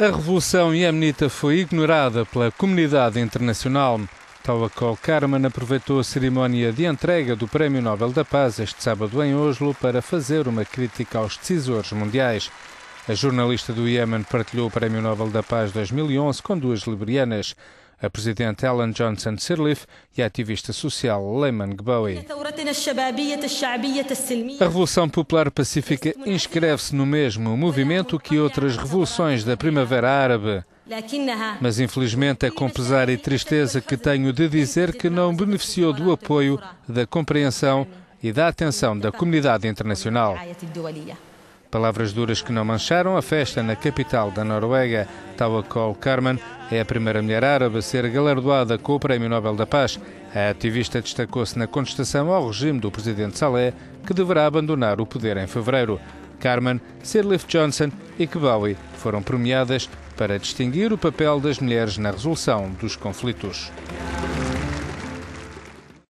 A revolução iemenita foi ignorada pela comunidade internacional. Tawako Karman aproveitou a cerimónia de entrega do Prémio Nobel da Paz este sábado em Oslo para fazer uma crítica aos decisores mundiais. A jornalista do Iémen partilhou o Prémio Nobel da Paz 2011 com duas liberianas a presidente Ellen Johnson Sirleaf e a ativista social Lehman Gbowee. A Revolução Popular Pacífica inscreve-se no mesmo movimento que outras revoluções da Primavera Árabe. Mas infelizmente é com pesar e tristeza que tenho de dizer que não beneficiou do apoio, da compreensão e da atenção da comunidade internacional. Palavras duras que não mancharam a festa na capital da Noruega. Tawakol Karman é a primeira mulher árabe a ser galardoada com o Prémio Nobel da Paz. A ativista destacou-se na contestação ao regime do presidente Saleh, que deverá abandonar o poder em fevereiro. Carmen, Sirleaf Johnson e Kebawi foram premiadas para distinguir o papel das mulheres na resolução dos conflitos.